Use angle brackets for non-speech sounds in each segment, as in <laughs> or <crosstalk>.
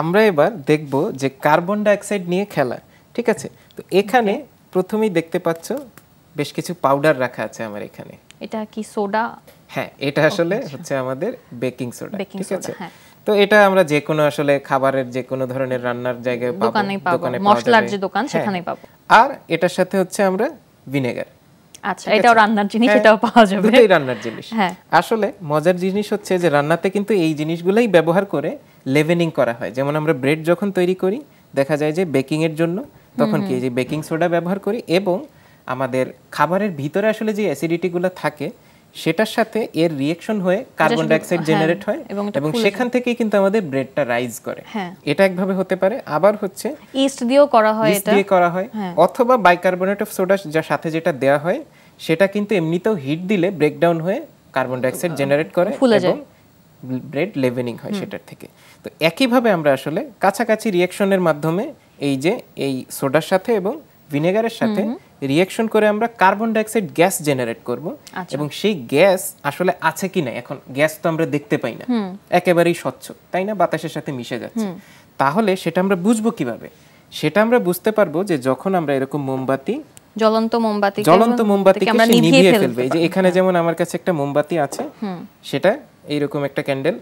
আমরা এবার দেখব যে কার্বন ডাইঅক্সাইড নিয়ে খেলা ঠিক আছে তো এখানে প্রথমেই দেখতে পাচ্ছ বেশ কিছু পাউডার রাখা আছে আমার এখানে এটা কি সোডা হ্যাঁ এটা আসলে আচ্ছা। হচ্ছে আমাদের বেকিং সোডা ঠিক আছে হ্যাঁ। তো এটা আমরা যে কোনো আসলে খাবারের যে কোনো ধরনের রান্নার জায়গায় পাবো দোকানে পাবো মশলার যে দোকান হ্যাঁ। সেখানেই পাবো আর এটার সাথে হচ্ছে আমরা ভিনেগার আচ্ছা এটাও রান্নার জিনিস হ্যাঁ, এটাও পাওয়া যাবে দুটোই রান্নার জিনিস হ্যাঁ আসলে মজার জিনিস হচ্ছে যে রান্নাতে কিন্তু এই জিনিসগুলাই ব্যবহার করে লেভেনিং করা হয় যেমন আমরা ব্রেড যখন তৈরি করি দেখা যায় যে বেকিংয়ের জন্য তখন কি যে বেকিং সোডা ব্যবহার করি এবং আমাদের খাবারের ভিতরে আসলে যে অ্যাসিডিটিগুলো থাকে সেটার সাথে এর রিয়েকশন হয়ে কার্বন ডাইঅক্সাইড জেনারেট হয় এবং সেখান থেকেই কিন্তু আমাদের ব্রেডটা রাইজ করে হ্যাঁ। এটা একভাবে হতে পারে আবার হচ্ছে ইস্ট দিয়েও করা হয় ইস্ট দিয়ে করা হয় হ্যাঁ। অথবা বাইকার্বনেট অফ সোডা যার সাথে যেটা দেয়া হয় সেটা কিন্তু এমনিতেও হিট দিলে ব্রেকডাউন হয়ে কার্বন ডাইঅক্সাইড জেনারেট করে ফুলে যায় ব্রেড লেভেনিং হয় সেটার থেকে তো একইভাবে আমরা আসলে কাছাকাছি রিয়াকশনের মাধ্যমে এই যে এই সোডার সাথে এবং ভিনেগারের সাথে রিয়াকশন করে আমরা কার্বন ডাইঅক্সাইড গ্যাস জেনারেট করব আচ্ছা। এবং সেই গ্যাস আসলে আছে কি না এখন গ্যাস তো আমরা দেখতে পাই না একেবারেই স্বচ্ছ তাই না বাতাসের সাথে মিশে যাচ্ছে তাহলে সেটা আমরা বুঝবো কিভাবে সেটা আমরা বুঝতে পারবো যে যখন আমরা এরকম মোমবাতি জ্বলন্ত মোমবাতি জ্বলন্ত মোমবাতি নিভিয়ে ফেলবে যে এখানে হ্যাঁ। যেমন আমার কাছে একটা মোমবাতি আছে সেটা এইরকম একটা ক্যান্ডেল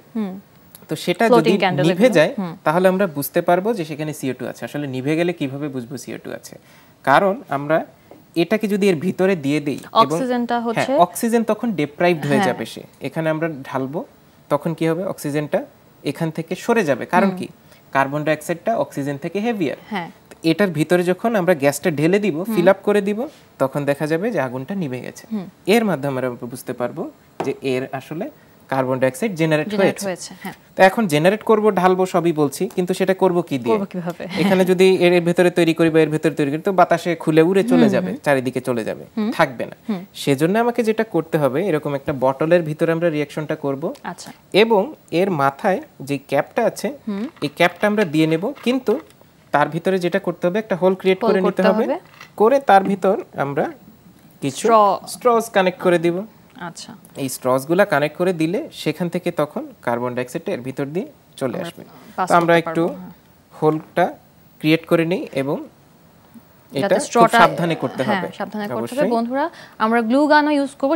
তো সেটা যদি নিভে যায় তাহলে আমরা বুঝতে পারবো যে সেখানে সিও টু আছে আসলে নিভে গেলে কিভাবে বুঝবো সিও টু আছে কারণ আমরা এটাকে যদি এর ভিতরে দিয়ে দেই অক্সিজেনটা হ্যাঁ, হচ্ছে অক্সিজেন তখন ডেপ্রাইভড হয়ে হ্যাঁ। যাবে সে এখানে আমরা ঢালবো তখন কি হবে অক্সিজেনটা এখান থেকে সরে যাবে কারণ কি কার্বন ডাইঅক্সাইডটা অক্সিজেন থেকে হেভিয়ার এটার ভিতরে যখন আমরা গ্যাসটা ঢেলে দিব ফিল আপ করে দিব তখন দেখা যাবে যে আগুনটা নিভে গেছে এর মাধ্যমে আমরা বুঝতে পারবো যে এর আসলে কার্বন ডাইঅক্সাইড জেনারেট হয়েছে হ্যাঁ তো এখন জেনারেট করব ঢালবো সবই বলছি কিন্তু সেটা করব কি দিয়ে করব কিভাবে এখানে যদি এর ভিতরে তৈরি করি বা এর ভিতরে তৈরি করি তো বাতাসে খুলে উড়ে চলে যাবে চারিদিকে চলে যাবে থাকবে না সেজন্য আমাকে যেটা করতে হবে এরকম একটা বটলের ভিতরে আমরা রিয়াকশনটা করব আচ্ছা এবং এর মাথায় যে ক্যাপটা আছে এই ক্যাপটা আমরা দিয়ে নেব কিন্তু তার ভিতরে যেটা করতে হবে একটা হোল ক্রিয়েট করে নিতে হবে করে তার ভিতর আমরা কিছু স্ট্রস কানেক্ট করে দিব আচ্ছা এই স্ট্রসগুলো কানেক্ট করে দিলে সেখান থেকে তখন কার্বন ডাইঅক্সাইডটা এর ভিতর দিয়ে চলে আসবে তো আমরা একটু হোলটা হ্যাঁ। ক্রিয়েট করে নেই এবং হ্যাঁ, বন্ধুরা আমরা গ্লু গানও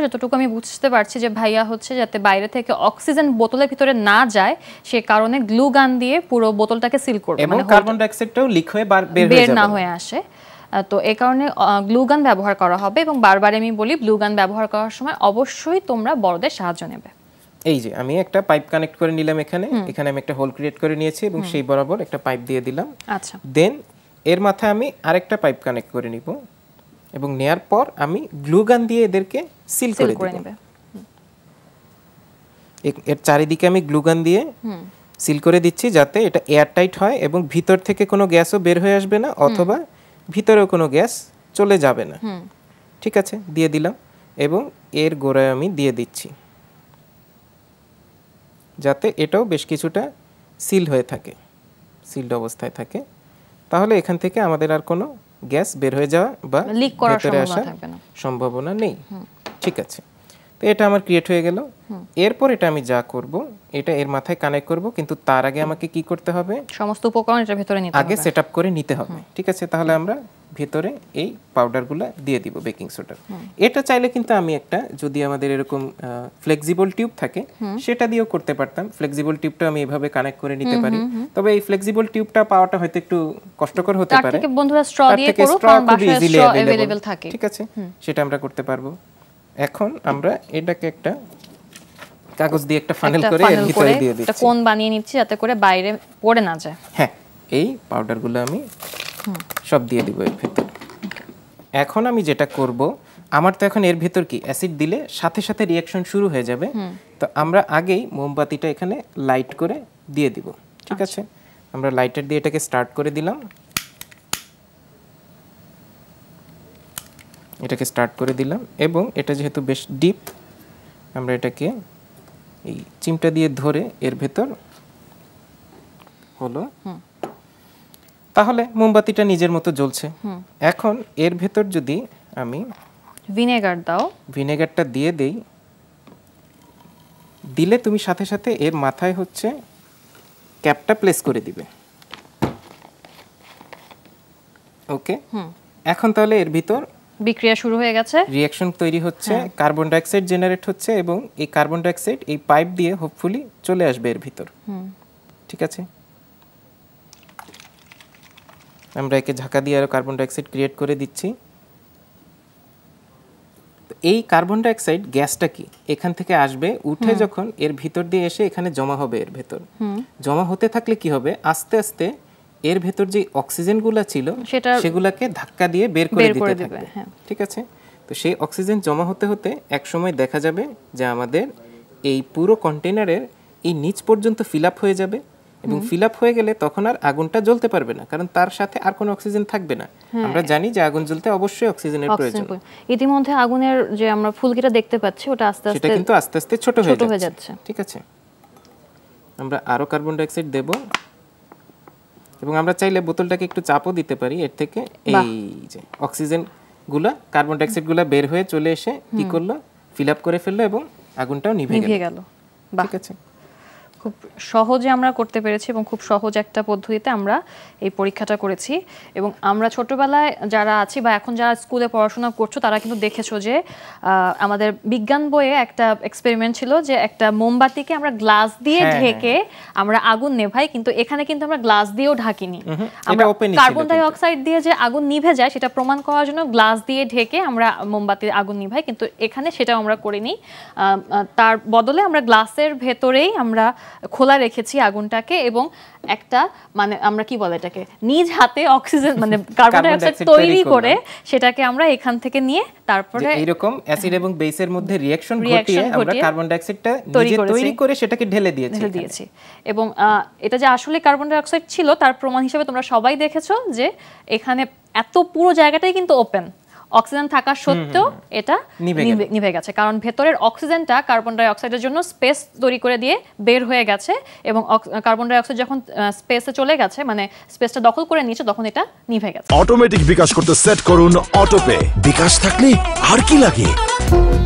যতটুকু আমি বুঝতে পারছি যে ভাইয়া হচ্ছে যাতে বাইরে থেকে অক্সিজেন বোতলের ভিতরে না যায় সে কারণে গ্লু গান দিয়ে পুরো বোতলটাকে সিল কার্বন ডাই বের না হয়ে আসে তো এ কারণে গ্লুগান ব্যবহার করা হবে এবং বারবার আমি বলি গ্লুগান ব্যবহার করার সময় অবশ্যই তোমরা বড়দের সাহায্য নেবে এই যে আমি একটা পাইপ কানেক্ট করে নিলাম এখানে এখানে আমি একটা হোল ক্রিয়েট করে নিয়েছি এবং সেই বরাবর একটা পাইপ দিয়ে দিলাম আচ্ছা দেন এর মাথায় আমি আরেকটা পাইপ কানেক্ট করে নিব এবং নেয়ার পর আমি গ্লুগান দিয়ে এদেরকে সিল করে দেব এর চারিদিকে আমি গ্লুগান দিয়ে সিল করে দিচ্ছি যাতে এটা এয়ার টাইট হয় এবং ভিতর থেকে কোনো গ্যাসও বের হয়ে আসবে না অথবা ভিতরেও কোনো গ্যাস চলে যাবে না ঠিক আছে দিয়ে দিলাম এবং এর গোড়ায় আমি দিয়ে দিচ্ছি যাতে এটাও বেশ কিছুটা সিল হয়ে থাকে সিলড অবস্থায় থাকে তাহলে এখান থেকে আমাদের আর কোনো গ্যাস বের হয়ে যাওয়া বা ভেতরে আসার সম্ভাবনা নেই ঠিক আছে তো এটা আমার ক্রিয়েট হয়ে গেল এরপর এটা আমি যা করব এটা এর মাথায় কানেক্ট করব কিন্তু তার আগে আমাকে কি করতে হবে সমস্ত উপকরণ এটা ভিতরে নিতে হবে আগে সেটআপ করে নিতে হবে ঠিক আছে তাহলে আমরা ভিতরে এই পাউডারগুলো দিয়ে দিব বেকিং সোডা এটা চাইলে কিন্তু আমি একটা যদি আমাদের এরকম ফ্লেক্সিবল টিউব থাকে সেটা দিয়েও করতে পারতাম ফ্লেক্সিবল টিউবটা আমি এভাবে কানেক্ট করে নিতে পারি তবে এই ফ্লেক্সিবল টিউবটা পাওয়াটা হয়তো একটু কষ্টকর হতে পারে তার বন্ধুরা স্ট্র দিয়ে করুক কারণ বাসায় স্ট্র अवेलेबल থাকে ঠিক আছে সেটা আমরা করতে পারবো এখন আমরা এটাকে একটা কাগজ দিয়ে একটা ফানেল করে এর ভিতরে দিয়ে দিচ্ছি একটা কোন বানিয়ে নিচ্ছি যাতে করে বাইরে পড়ে না যায় হ্যাঁ এই পাউডারগুলো আমি সব দিয়ে দিব এর ভিতরে এখন আমি যেটা করব আমার তো এখন এর ভিতর কি অ্যাসিড দিলে সাথে সাথে রিয়াকশন শুরু হয়ে যাবে তো আমরা আগেই মোমবাতিটা এখানে লাইট করে দিয়ে দিব ঠিক আচ্ছা। আছে আমরা লাইটার দিয়ে এটাকে স্টার্ট করে দিলাম এটাকে স্টার্ট করে দিলাম এবং এটা যেহেতু বেশ ডিপ আমরা এটাকে এই চিমটা দিয়ে ধরে এর ভেতর হলো তাহলে মোমবাতিটা নিজের মতো জ্বলছে এখন এর ভেতর যদি আমি ভিনেগার দাও ভিনেগারটা দিয়ে দেই দিলে তুমি সাথে সাথে এর মাথায় হচ্ছে ক্যাপটা প্লেস করে দিবে ওকে এখন তাহলে এর ভিতর বিক্রিয়া শুরু হয়ে গেছে রিয়াকশন তৈরি হচ্ছে কার্বন ডাইঅক্সাইড জেনারেট হচ্ছে এবং এই কার্বন ডাইঅক্সাইড এই পাইপ দিয়ে হোপফুলি চলে আসবে এর ভিতর ঠিক আছে আমরা একে ঝাঁকা দিয়ে আরো কার্বন ডাইঅক্সাইড ক্রিয়েট করে দিচ্ছি এই কার্বন ডাইঅক্সাইড গ্যাসটা কি এখান থেকে আসবে উঠে যখন এর ভিতর দিয়ে এসে এখানে জমা হবে এর ভেতর জমা হতে থাকলে কি হবে আস্তে আস্তে এর ভেতর যে অক্সিজেনগুলো ছিল সেগুলোকে ধাক্কা দিয়ে বের করে দিতে থাকবে হ্যাঁ। ঠিক আছে তো সেই অক্সিজেন জমা হতে হতে এক সময় দেখা যাবে যে আমাদের এই পুরো কন্টেনারের এই নিচ পর্যন্ত ফিল হয়ে যাবে এবং ফিল হয়ে গেলে তখন আর আগুনটা জ্বলতে পারবে না কারণ তার সাথে আর কোনো অক্সিজেন থাকবে না হ্যাঁ। আমরা জানি যে আগুন জ্বলতে অবশ্যই অক্সিজেনের প্রয়োজন ইতিমধ্যে আগুনের যে আমরা ফুলকিটা দেখতে পাচ্ছি ওটা আস্তে আস্তে সেটা কিন্তু আস্তে আস্তে ছোট হয়ে যাচ্ছে ঠিক আছে আমরা আরো কার্বন ডাইঅক্সাইড অক্সাইড দেব এবং আমরা চাইলে বোতলটাকে একটু চাপও দিতে পারি এর থেকে এই যে অক্সিজেন গুলা কার্বন ডাইঅক্সাইড গুলো বের হয়ে চলে এসে কি করলো ফিল আপ করে ফেললো এবং আগুনটাও নিভে গেল ঠিক আছে খুব সহজে আমরা করতে পেরেছি এবং খুব সহজ একটা পদ্ধতিতে আমরা এই পরীক্ষাটা করেছি এবং আমরা ছোটবেলায় যারা আছি বা এখন যারা স্কুলে পড়াশোনা করছো তারা কিন্তু দেখেছো যে আমাদের বিজ্ঞান বইয়ে একটা এক্সপেরিমেন্ট ছিল যে একটা মোমবাতিকে আমরা গ্লাস দিয়ে হ্যাঁ, হ্যাঁ, ঢেকে হ্যাঁ। আমরা আগুন নেভাই কিন্তু এখানে কিন্তু আমরা গ্লাস দিয়েও ঢাকিনি আমরা কার্বন ডাই অক্সাইড দিয়ে যে আগুন নিভে যায় সেটা প্রমাণ করার জন্য গ্লাস দিয়ে ঢেকে আমরা মোমবাতির আগুন নিভাই কিন্তু এখানে সেটাও আমরা করিনি তার বদলে আমরা গ্লাসের ভেতরেই আমরা খোলা রেখেছি আগুনটাকে এবং একটা মানে আমরা কি বলে এটাকে নিজ হাতে অক্সিজেন মানে <laughs> কার্বন ডাইঅক্সাইড তৈরি করে সেটাকে আমরা এখান থেকে নিয়ে তারপরে এরকম অ্যাসিড এবং বেসের মধ্যে রিঅ্যাকশন ঘটিয়ে আমরা কার্বন ডাইঅক্সাইডটা নিজে তৈরি করে সেটাকে ঢেলে দিয়েছি ঢেলে দিয়েছি এবং এটা যে আসলে কার্বন ডাইঅক্সাইড ছিল তার প্রমাণ হিসেবে তোমরা সবাই দেখেছো যে এখানে এত পুরো জায়গাটাই কিন্তু ওপেন অক্সিজেন থাকা সত্ত্বেও এটা নিভে গেছে কারণ ভেতরের অক্সিজেনটা কার্বন ডাইঅক্সাইডের জন্য স্পেস তৈরি করে দিয়ে বের হয়ে গেছে এবং কার্বন ডাইঅক্সাইড যখন স্পেসে চলে গেছে মানে স্পেসটা দখল করে নিয়েছে তখন এটা নিভে গেছে অটোমেটিক বিকাশ করতে সেট করুন অটোপে বিকাশ থাকলে আর কি লাগে